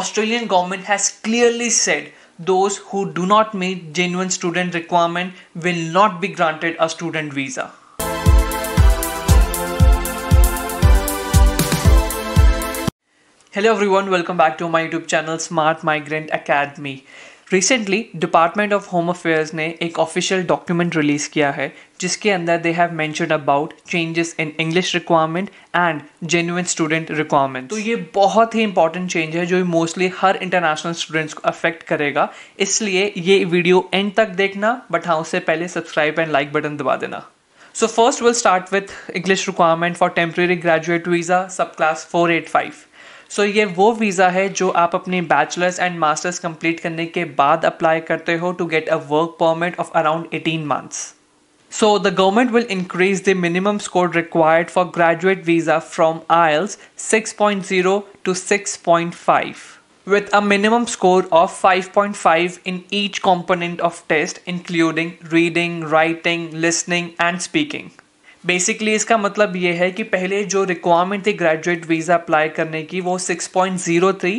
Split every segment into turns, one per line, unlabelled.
Australian government has clearly said those who do not meet genuine student requirement will not be granted a student visa. Hello everyone, welcome back to my YouTube channel Smart Migrant Academy. Recently department of home affairs ने एक official document release किया है जिसके अंदर they have mention about changes in English requirement and genuine student requirement तो ये बहुत ही इंपॉर्टेंट चेंज है जो मोस्टली हर इंटरनेशनल स्टूडेंट्स को अफेक्ट करेगा इसलिए ये वीडियो एंड तक देखना बट हाँ उससे पहले सब्सक्राइब एंड लाइक बटन दबा देना so first will start with English requirement for temporary graduate visa subclass four eight five so so, ये वो वीज़ा है जो आप अपने बैचलर्स एंड मास्टर्स कंप्लीट करने के बाद अप्लाई करते हो to get a work permit of around 18 months so the government will increase the minimum score required for graduate visa from IELTS 6.0 to 6.5 with a minimum score of 5.5 in each component of test including reading writing listening and speaking basically इसका मतलब ये है कि पहले जो requirement थी graduate visa apply करने की वो 6.0 थी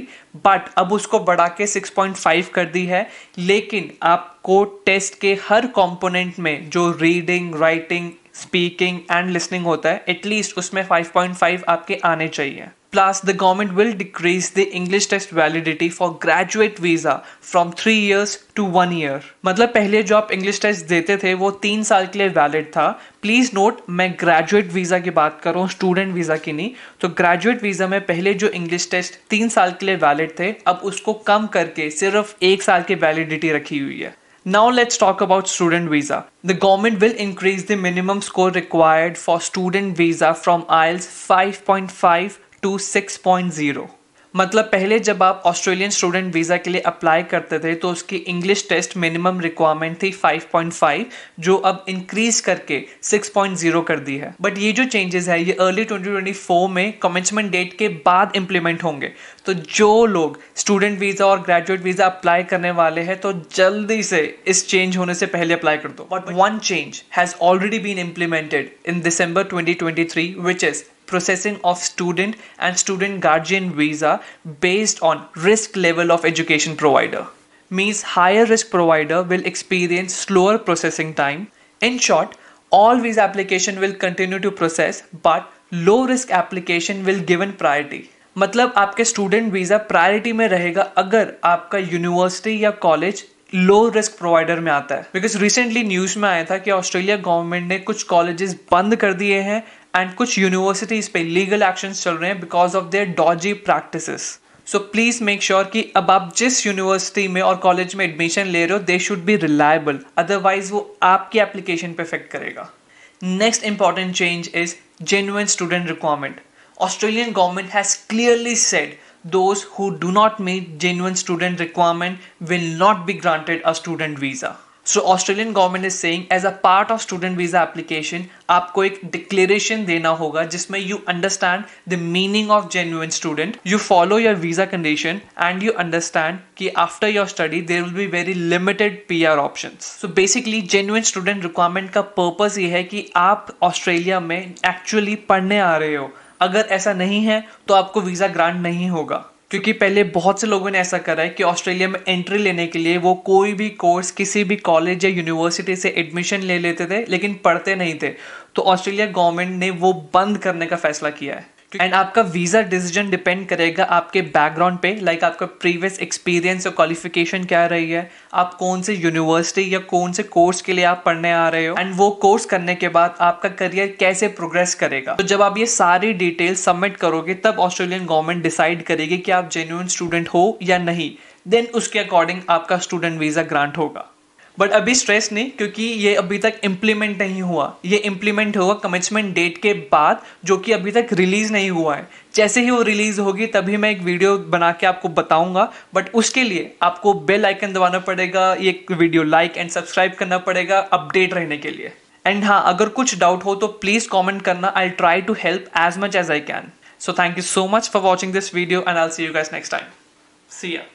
बट अब उसको बढ़ा के 6.5 कर दी है लेकिन आपको टेस्ट के हर कंपोनेंट में जो reading writing speaking and listening होता है एटलीस्ट उसमें 5.5 आपके आने चाहिए Plus, the government will decrease the English test validity for graduate visa from three years to one year. मतलब पहले जो आप English test देते थे वो तीन साल के लिए valid था Please note मैं graduate visa की बात कर रहा हूँ student visa की नहीं तो graduate visa में पहले जो English test तीन साल के लिए valid थे अब उसको कम करके सिर्फ एक साल की validity रखी हुई है Now let's talk about student visa. The government will increase the minimum score required for student visa from IELTS 5.5 to six point zero मतलब पहले जब आप ऑस्ट्रेलियन स्टूडेंट वीज़ा के लिए अप्लाई करते थे तो उसकी इंग्लिश टेस्ट मिनिमम रिक्वायरमेंट थी 5.5 जो अब इंक्रीज करके 6.0 कर दी है बट ये जो चेंजेस है ये अर्ली 2024 में कमेंसमेंट डेट के बाद इम्प्लीमेंट होंगे तो जो लोग स्टूडेंट वीज़ा और ग्रेजुएट वीज़ा अप्लाई करने वाले हैं तो जल्दी से इस चेंज होने से पहले अप्लाई कर दो but one change has already been implemented in December 2023 which is processing of student and student guardian visa based on risk level of education provider means higher risk provider will experience slower processing time in short all visa application will continue to process but low risk application will given priority मतलब आपके student visa priority में रहेगा अगर आपका university या college low risk provider में आता है बिकॉज रिसेंटली न्यूज में आया था कि ऑस्ट्रेलिया गवर्नमेंट ने कुछ कॉलेजेस बंद कर दिए हैं एंड कुछ यूनिवर्सिटीज पे लीगल एक्शन चल रहे हैं because of their dodgy practice so please make sure कि अब आप जिस यूनिवर्सिटी में और कॉलेज में एडमिशन ले रहे हो they should be reliable otherwise वो आपकी एप्लीकेशन पे इफेक्ट करेगा next important change is genuine student requirement Australian government has clearly said those who do not meet genuine student requirement will not be granted a student visa so Australian government is saying as a part of student visa application आपको एक declaration देना होगा जिसमें you understand the meaning of genuine student you follow your visa condition and you understand कि after your study there will be very limited P R option so basically genuine student requirement का purpose ये है कि आप Australia में actually पढ़ने आ रहे हो अगर ऐसा नहीं है तो आपको वीज़ा ग्रांट नहीं होगा क्योंकि पहले बहुत से लोगों ने ऐसा करा है कि ऑस्ट्रेलिया में एंट्री लेने के लिए वो कोई भी कोर्स किसी भी कॉलेज या यूनिवर्सिटी से एडमिशन ले लेते थे लेकिन पढ़ते नहीं थे तो ऑस्ट्रेलिया गवर्नमेंट ने वो बंद करने का फैसला किया है एंड आपका वीज़ा डिसीजन डिपेंड करेगा आपके बैकग्राउंड पे लाइक like आपका प्रीवियस एक्सपीरियंस और क्वालिफिकेशन क्या रही है आप कौन से यूनिवर्सिटी या कौन से कोर्स के लिए आप पढ़ने आ रहे हो एंड वो कोर्स करने के बाद आपका करियर कैसे प्रोग्रेस करेगा तो जब आप ये सारी डिटेल सबमिट करोगे तब ऑस्ट्रेलियन गवर्नमेंट डिसाइड करेगी कि आप जेन्यून स्टूडेंट हो या नहीं देन उसके अकॉर्डिंग आपका स्टूडेंट वीज़ा ग्रांट होगा बट अभी स्ट्रेस नहीं क्योंकि ये अभी तक इम्प्लीमेंट नहीं हुआ ये इम्प्लीमेंट हुआ कमिटमेंट डेट के बाद जो कि अभी तक रिलीज़ नहीं हुआ है जैसे ही वो रिलीज़ होगी तभी मैं एक वीडियो बना के आपको बताऊंगा बट उसके लिए आपको बेल आइकन दबाना पड़ेगा ये वीडियो लाइक एंड सब्सक्राइब करना पड़ेगा अपडेट रहने के लिए एंड हाँ अगर कुछ डाउट हो तो प्लीज़ कॉमेंट करना I try to help as much as I can so thank you so much for watching this video and I see you guys next time see या